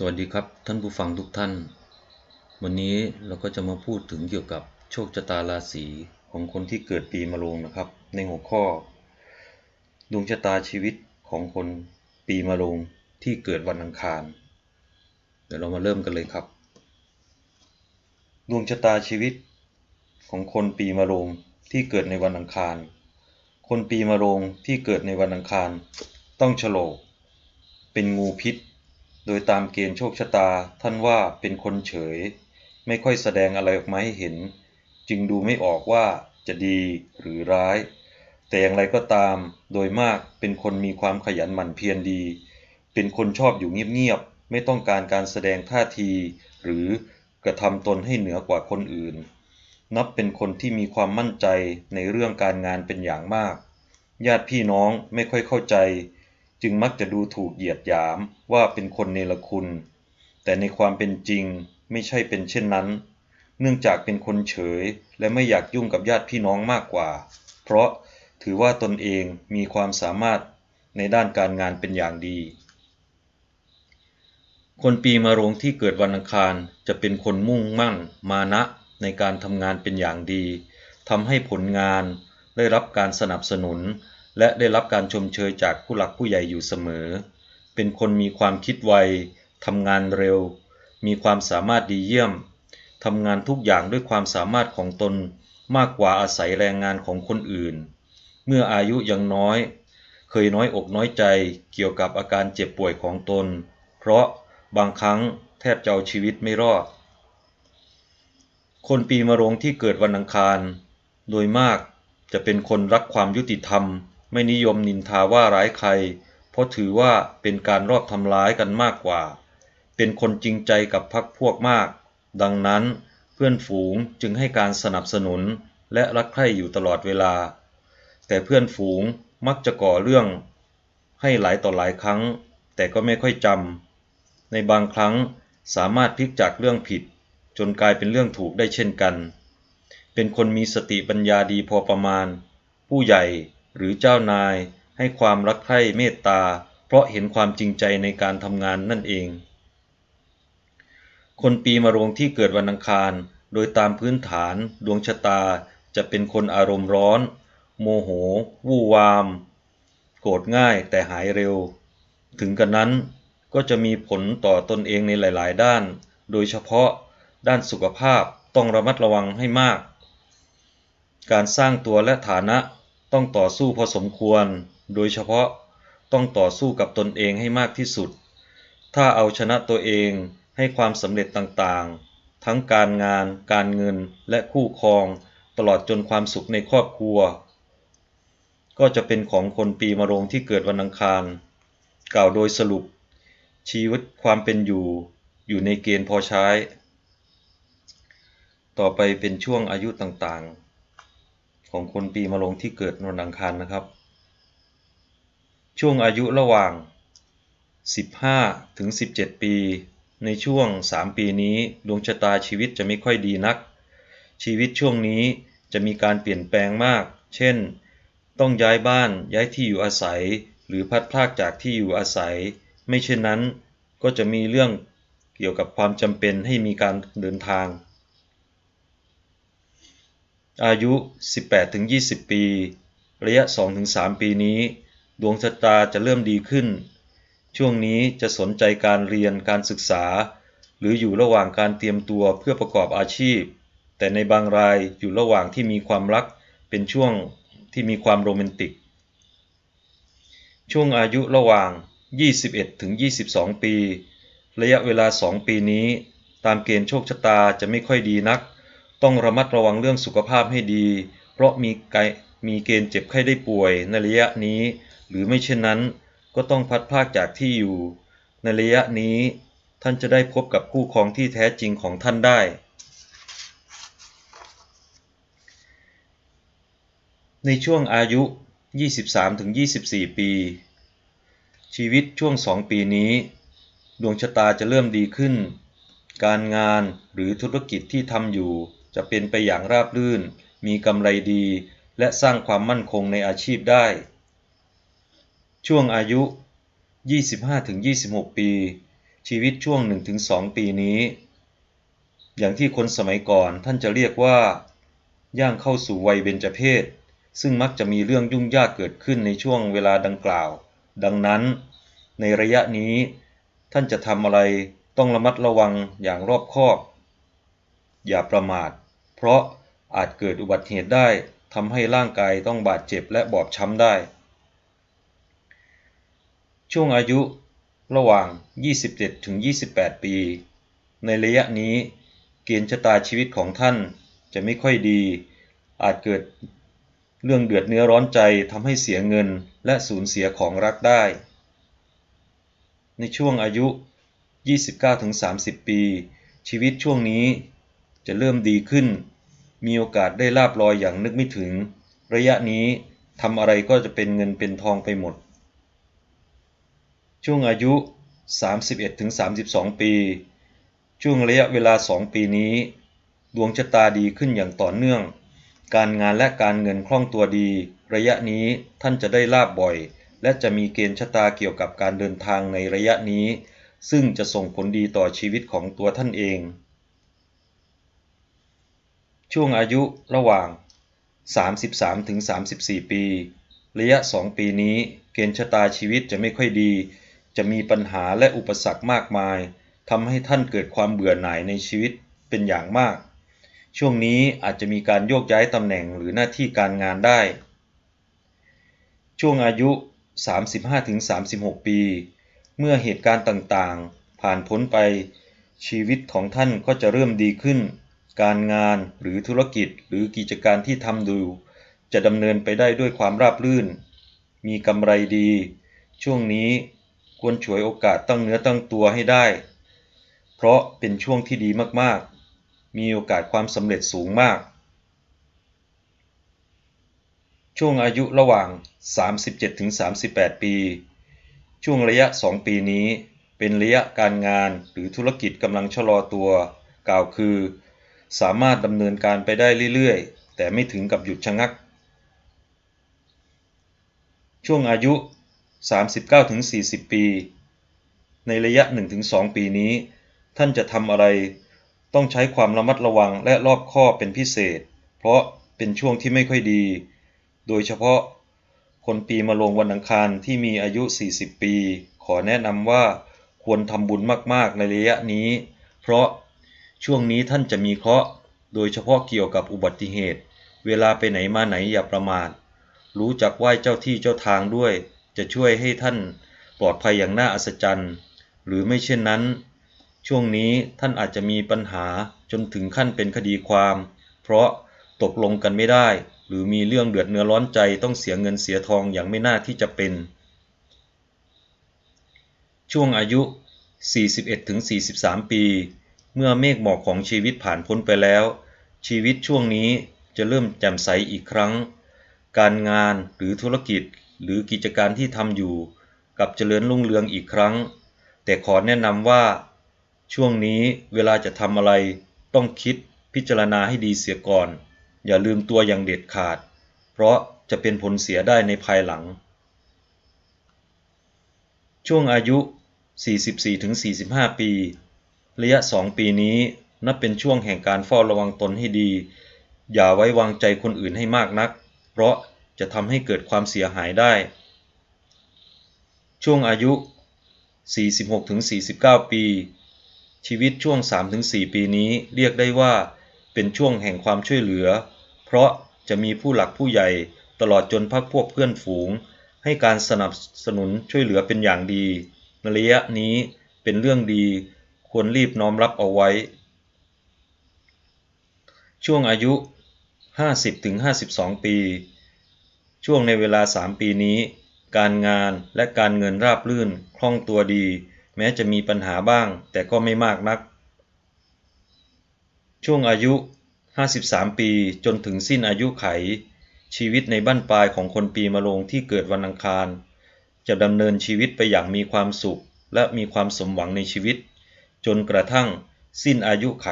สวัสดีครับท่านผู้ฟังทุกท่าน วันนี้เราก็จะมาพูดถึงเกี่ยวกับโชคชะตาราศีของคนที่เกิดปีมะโรงนะครับในหัวข้อดวงชะตาชีวิตของคนปีมะโรงที่เกิดวันอังคาร เดี๋ยวเรามาเริ่มกันเลยครับ ดวงชะตาชีวิตของคนปีมะโรงที่เกิดในวันอังคาร คนปีมะโรงที่เกิดในวันอังคารต้องฉลกเป็นงูพิษโดยตามเกณฑ์โชคชะตาท่านว่าเป็นคนเฉย ไม่ค่อยแสดงอะไรออกมาให้เห็น จึงดูไม่ออกว่าจะดีหรือร้าย แต่อย่างไรก็ตามโดยมากเป็นคนมีความขยันหมั่นเพียรดี เป็นคนชอบอยู่เงียบๆไม่ต้องการการแสดงท่าที หรือกระทำตนให้เหนือกว่าคนอื่น นับเป็นคนที่มีความมั่นใจในเรื่องการงานเป็นอย่างมาก ญาติพี่น้องไม่ค่อยเข้าใจจึงมักจะดูถูกเหยียดหยามว่าเป็นคนเนรคุณ แต่ในความเป็นจริงไม่ใช่เป็นเช่นนั้น เนื่องจากเป็นคนเฉยและไม่อยากยุ่งกับญาติพี่น้องมากกว่า เพราะถือว่าตนเองมีความสามารถในด้านการงานเป็นอย่างดี คนปีมะโรงที่เกิดวันอังคารจะเป็นคนมุ่งมั่น มานะในการทำงานเป็นอย่างดีทำให้ผลงานได้รับการสนับสนุนและได้รับการชมเชยจากผู้หลักผู้ใหญ่อยู่เสมอ เป็นคนมีความคิดไว ทำงานเร็ว มีความสามารถดีเยี่ยม ทำงานทุกอย่างด้วยความสามารถของตนมากกว่าอาศัยแรงงานของคนอื่น เมื่ออายุยังน้อย เคยน้อยอกน้อยใจเกี่ยวกับอาการเจ็บป่วยของตน เพราะบางครั้งแทบจะเอาชีวิตไม่รอด คนปีมะโรงที่เกิดวันอังคาร โดยมากจะเป็นคนรักความยุติธรรมไม่นิยมนินทาว่าร้ายใคร เพราะถือว่าเป็นการรอบทำร้ายกันมากกว่า เป็นคนจริงใจกับพรรคพวกมาก ดังนั้นเพื่อนฝูงจึงให้การสนับสนุนและรักใคร่อยู่ตลอดเวลา แต่เพื่อนฝูงมักจะก่อเรื่องให้หลายต่อหลายครั้ง แต่ก็ไม่ค่อยจำในบางครั้งสามารถพลิกจากเรื่องผิด จนกลายเป็นเรื่องถูกได้เช่นกัน เป็นคนมีสติปัญญาดีพอประมาณ ผู้ใหญ่หรือเจ้านายให้ความรักใคร่เมตตา เพราะเห็นความจริงใจในการทำงานนั่นเอง คนปีมะโรงที่เกิดวันอังคารโดยตามพื้นฐานดวงชะตาจะเป็นคนอารมณ์ร้อน โมโห วู่วาม โกรธง่ายแต่หายเร็ว ถึงกันนั้นก็จะมีผลต่อตนเองในหลายๆ ด้าน โดยเฉพาะด้านสุขภาพต้องระมัดระวังให้มาก การสร้างตัวและฐานะต้องต่อสู้พอสมควร โดยเฉพาะต้องต่อสู้กับตนเองให้มากที่สุด ถ้าเอาชนะตัวเองให้ความสำเร็จต่างๆ ทั้งการงาน การเงิน และคู่ครอง ตลอดจนความสุขในครอบครัว ก็จะเป็นของคนปีมะโรงที่เกิดวันอังคาร กล่าวโดยสรุป ชีวิตความเป็นอยู่ อยู่ในเกณฑ์พอใช้ ต่อไปเป็นช่วงอายุต่างๆของคนปีมะโรงที่เกิดวันอังคารนะครับ ช่วงอายุระหว่าง 15 ถึง 17 ปี ในช่วง 3 ปีนี้ดวงชะตาชีวิตจะไม่ค่อยดีนัก ชีวิตช่วงนี้จะมีการเปลี่ยนแปลงมาก เช่น ต้องย้ายบ้านย้ายที่อยู่อาศัย หรือพัดพลากจากที่อยู่อาศัย ไม่เช่นนั้นก็จะมีเรื่องเกี่ยวกับความจำเป็นให้มีการเดินทางอายุ 18-20 ปี ระยะ 2-3 ปีนี้ ดวงชะตาจะเริ่มดีขึ้น ช่วงนี้จะสนใจการเรียนการศึกษา หรืออยู่ระหว่างการเตรียมตัวเพื่อประกอบอาชีพ แต่ในบางรายอยู่ระหว่างที่มีความรักเป็นช่วงที่มีความโรแมนติก ช่วงอายุระหว่าง 21-22 ปี ระยะเวลา 2 ปีนี้ ตามเกณฑ์โชคชะตาจะไม่ค่อยดีนักต้องระมัดระวังเรื่องสุขภาพให้ดี เพราะมีไกมีเกณฑ์เจ็บไข้ได้ป่วยในระยะนี้ หรือไม่เช่นนั้นก็ต้องพัดภาคจากที่อยู่ ในระยะนี้ ท่านจะได้พบกับคู่ครองที่แท้จริงของท่านได้ ในช่วงอายุ 23-24 ปี ชีวิตช่วงสองปีนี้ ดวงชะตาจะเริ่มดีขึ้น การงานหรือธุรกิจที่ทำอยู่จะเป็นไปอย่างราบรื่น มีกำไรดี และสร้างความมั่นคงในอาชีพได้ ช่วงอายุ 25-26 ปี ชีวิตช่วง 1-2 ปีนี้ อย่างที่คนสมัยก่อนท่านจะเรียกว่า ย่างเข้าสู่วัยเบญจเพศซึ่งมักจะมีเรื่องยุ่งยากเกิดขึ้นในช่วงเวลาดังกล่าว ดังนั้น ในระยะนี้ ท่านจะทำอะไร ต้องระมัดระวังอย่างรอบคอบอย่าประมาท เพราะอาจเกิดอุบัติเหตุได้ ทำให้ร่างกายต้องบาดเจ็บและบอบช้ำได้ ช่วงอายุ ระหว่าง 27-28 ปี ในระยะนี้ เกณฑ์ชะตาชีวิตของท่านจะไม่ค่อยดี อาจเกิดเรื่องเดือดเนื้อร้อนใจทำให้เสียเงินและสูญเสียของรักได้ ในช่วงอายุ 29-30 ปี ชีวิตช่วงนี้จะเริ่มดีขึ้น มีโอกาสได้ลาบลอยอย่างนึกไม่ถึง ระยะนี้ทำอะไรก็จะเป็นเงินเป็นทองไปหมด ช่วงอายุ 31-32 ปี ช่วงระยะเวลา 2 ปีนี้ ดวงชะตาดีขึ้นอย่างต่อเนื่อง การงานและการเงินคล่องตัวดี ระยะนี้ท่านจะได้ลาบบ่อย และจะมีเกณฑ์ชะตาเกี่ยวกับการเดินทางในระยะนี้ ซึ่งจะส่งผลดีต่อชีวิตของตัวท่านเองช่วงอายุระหว่าง 33-34 ปี ระยะ 2 ปีนี้เกณฑ์ชะตาชีวิตจะไม่ค่อยดี จะมีปัญหาและอุปสรรคมากมาย ทำให้ท่านเกิดความเบื่อหน่ายในชีวิตเป็นอย่างมาก ช่วงนี้อาจจะมีการโยกย้ายตำแหน่งหรือหน้าที่การงานได้ ช่วงอายุ 35-36 ปี เมื่อเหตุการณ์ต่างๆ ผ่านพ้นไป ชีวิตของท่านก็จะเริ่มดีขึ้นการงานหรือธุรกิจหรือกิจการที่ทำดู จะดำเนินไปได้ด้วยความราบรื่น มีกำไรดี ช่วงนี้ควรฉวยโอกาสตั้งเนื้อตั้งตัวให้ได้ เพราะเป็นช่วงที่ดีมากๆ มีโอกาสความสำเร็จสูงมาก ช่วงอายุระหว่าง 37-38 ปี ช่วงระยะ 2 ปีนี้ เป็นระยะการงานหรือธุรกิจกำลังชะลอตัว กล่าวคือสามารถดำเนินการไปได้เรื่อยๆ แต่ไม่ถึงกับหยุดชะงัก ช่วงอายุ 39-40 ปี ในระยะ 1-2 ปีนี้ ท่านจะทำอะไร ต้องใช้ความระมัดระวังและรอบคอบเป็นพิเศษ เพราะเป็นช่วงที่ไม่ค่อยดี โดยเฉพาะคนปีมาลงวันอังคาร ที่มีอายุ 40 ปี ขอแนะนำว่าควรทำบุญมากๆ ในระยะนี้ เพราะช่วงนี้ท่านจะมีเคราะห์ โดยเฉพาะเกี่ยวกับอุบัติเหตุ เวลาไปไหนมาไหนอย่าประมาท รู้จักไหว้เจ้าที่เจ้าทางด้วย จะช่วยให้ท่านปลอดภัยอย่างน่าอัศจรรย์ หรือไม่เช่นนั้น ช่วงนี้ท่านอาจจะมีปัญหา จนถึงขั้นเป็นคดีความ เพราะตกลงกันไม่ได้ หรือมีเรื่องเดือดเนื้อร้อนใจ ต้องเสียเงินเสียทองอย่างไม่น่าที่จะเป็น ช่วงอายุ 41-43 ปีเมื่อเมฆหมอกของชีวิตผ่านพ้นไปแล้ว ชีวิตช่วงนี้จะเริ่มแจ่มใสอีกครั้ง การงานหรือธุรกิจหรือกิจการที่ทำอยู่ กับเจริญรุ่งเรืองอีกครั้ง แต่ขอแนะนำว่า ช่วงนี้เวลาจะทำอะไรต้องคิดพิจารณาให้ดีเสียก่อน อย่าลืมตัวอย่างเด็ดขาด เพราะจะเป็นผลเสียได้ในภายหลัง ช่วงอายุ 44-45 ปีระยะ2ปีนี้นับเป็นช่วงแห่งการเฝ้าระวังตนให้ดี อย่าไว้วางใจคนอื่นให้มากนัก เพราะจะทำให้เกิดความเสียหายได้ ช่วงอายุ 46-49 ปี ชีวิตช่วง3-4ปีนี้เรียกได้ว่าเป็นช่วงแห่งความช่วยเหลือ เพราะจะมีผู้หลักผู้ใหญ่ตลอดจนพักพวกเพื่อนฝูง ให้การสนับสนุนช่วยเหลือเป็นอย่างดีในระยะนี้เป็นเรื่องดีควรรีบน้อมรับเอาไว้ ช่วงอายุ 50-52 ปี ช่วงในเวลา 3 ปีนี้ การงานและการเงินราบรื่นคล่องตัวดี แม้จะมีปัญหาบ้างแต่ก็ไม่มากนัก ช่วงอายุ 53 ปีจนถึงสิ้นอายุไข ชีวิตในบั้นปลายของคนปีมะโรง ที่เกิดวันอังคาร จะดำเนินชีวิตไปอย่างมีความสุขและมีความสมหวังในชีวิตจนกระทั่งสิ้นอายุไข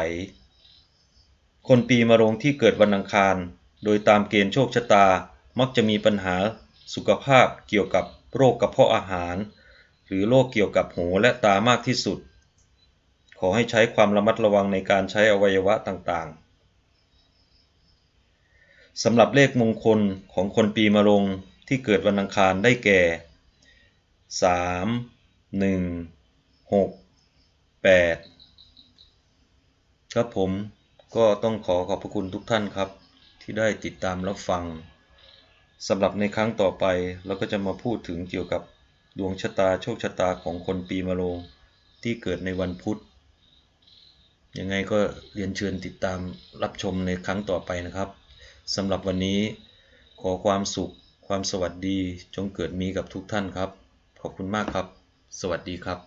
คนปีมะโรง ที่เกิดวันอังคารโดยตามเกณฑ์โชคชะตา มักจะมีปัญหาสุขภาพเกี่ยวกับโรคกระเพาะอาหาร หรือ โรค เกี่ยวกับหูและตามากที่สุด ขอให้ใช้ความระมัดระวังในการใช้อวัยวะต่างๆสำหรับเลขมงคลของคนปีมะโรงที่เกิดวันอังคารได้แก่ 3 1 6 8ครับผมก็ต้องขอขอบพระคุณทุกท่านครับ ที่ได้ติดตามรับฟังสำหรับในครั้งต่อไปเราก็จะมาพูดถึงเกี่ยวกับดวงชะตาโชคชะตาของคนปีมะโรงที่เกิดในวันพุธยังไงก็เรียนเชิญติดตามรับชมในครั้งต่อไปนะครับสำหรับวันนี้ขอความสุขความสวัสดีจงเกิดมีกับทุกท่านครับขอบคุณมากครับ สวัสดีครับ